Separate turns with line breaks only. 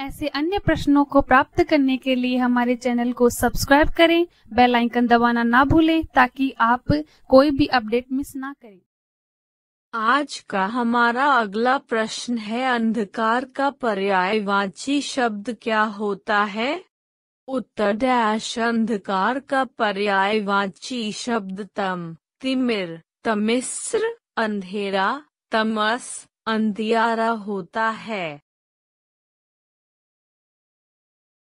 ऐसे अन्य प्रश्नों को प्राप्त करने के लिए हमारे चैनल को सब्सक्राइब करें बेल आइकन दबाना ना भूलें ताकि आप कोई भी अपडेट मिस ना करें
आज का हमारा अगला प्रश्न है अंधकार का पर्यायवाची शब्द क्या होता है उत्तर डैश अंधकार का पर्यायवाची शब्द तम तिमिर तमिस्र अंधेरा तमस अंधियारा होता है